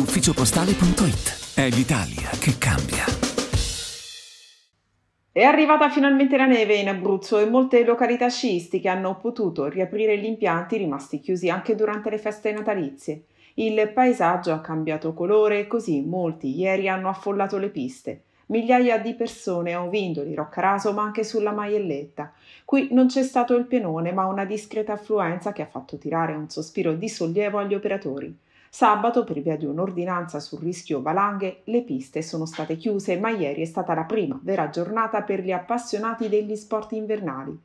ufficiopostale.it. È l'Italia che cambia. È arrivata finalmente la neve in Abruzzo e molte località sciistiche hanno potuto riaprire gli impianti rimasti chiusi anche durante le feste natalizie. Il paesaggio ha cambiato colore e così molti ieri hanno affollato le piste. Migliaia di persone a Ovindoli, Roccaraso, ma anche sulla Maielletta. Qui non c'è stato il pienone, ma una discreta affluenza che ha fatto tirare un sospiro di sollievo agli operatori. Sabato, per via di un'ordinanza sul rischio valanghe, le piste sono state chiuse, ma ieri è stata la prima vera giornata per gli appassionati degli sport invernali.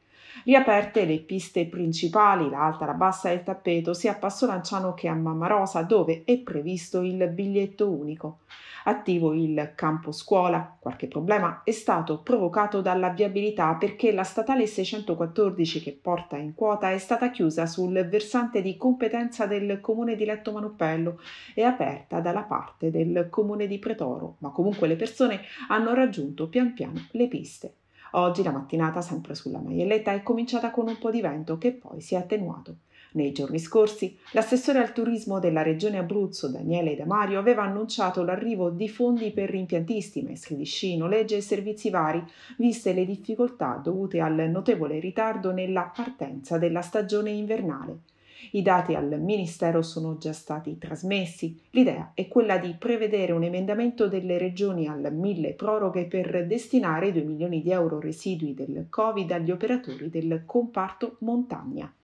Riaperte le piste principali, l'alta, la bassa e il tappeto, sia a Passo Lanciano che a Mamma Rosa, dove è previsto il biglietto unico. Attivo il campo scuola, qualche problema è stato provocato dalla viabilità perché la statale 614 che porta in quota è stata chiusa sul versante di competenza del comune di Letto Manuppello e aperta dalla parte del comune di Pretoro, ma comunque le persone hanno raggiunto pian piano le piste. Oggi la mattinata, sempre sulla maialetta, è cominciata con un po' di vento che poi si è attenuato. Nei giorni scorsi, l'assessore al turismo della regione Abruzzo, Daniele Damario, aveva annunciato l'arrivo di fondi per rimpiantisti, meschi di sci, legge e servizi vari, viste le difficoltà dovute al notevole ritardo nella partenza della stagione invernale. I dati al Ministero sono già stati trasmessi. L'idea è quella di prevedere un emendamento delle regioni al mille proroghe per destinare i 2 milioni di euro residui del Covid agli operatori del comparto montagna.